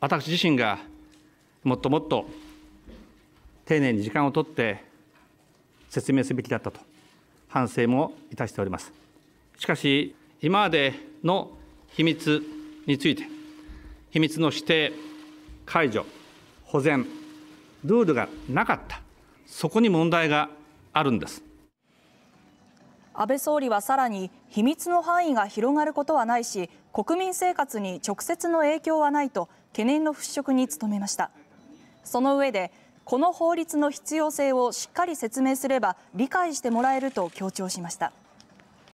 私自身がもっともっと丁寧に時間をとって説明すべきだったと反省もいたしておりますしかし今までの秘密について秘密の指定解除保全ルールがなかったそこに問題があるんです安倍総理はさらに秘密の範囲が広がることはないし国民生活に直接の影響はないと懸念の払拭に努めましたその上でこの法律の必要性をしっかり説明すれば理解してもらえると強調しました。